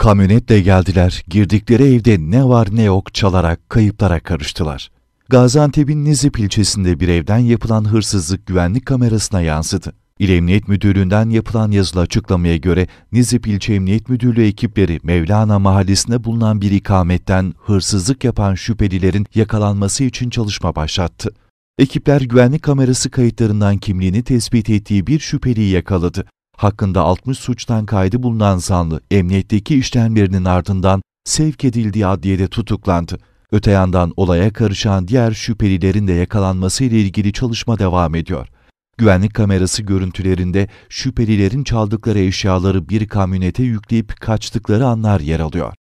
Kamyonetle geldiler, girdikleri evde ne var ne yok çalarak kayıplara karıştılar. Gaziantep'in Nizip ilçesinde bir evden yapılan hırsızlık güvenlik kamerasına yansıdı. İl Emniyet Müdürlüğü'nden yapılan yazılı açıklamaya göre Nizip İlçe Emniyet Müdürlüğü ekipleri Mevlana Mahallesi'nde bulunan bir ikametten hırsızlık yapan şüphelilerin yakalanması için çalışma başlattı. Ekipler güvenlik kamerası kayıtlarından kimliğini tespit ettiği bir şüpheliyi yakaladı hakkında 60 suçtan kaydı bulunan zanlı emniyetteki işlemlerinin ardından sevk edildiği adliyede tutuklandı. Öte yandan olaya karışan diğer şüphelilerin de yakalanması ile ilgili çalışma devam ediyor. Güvenlik kamerası görüntülerinde şüphelilerin çaldıkları eşyaları bir kamyonete yükleyip kaçtıkları anlar yer alıyor.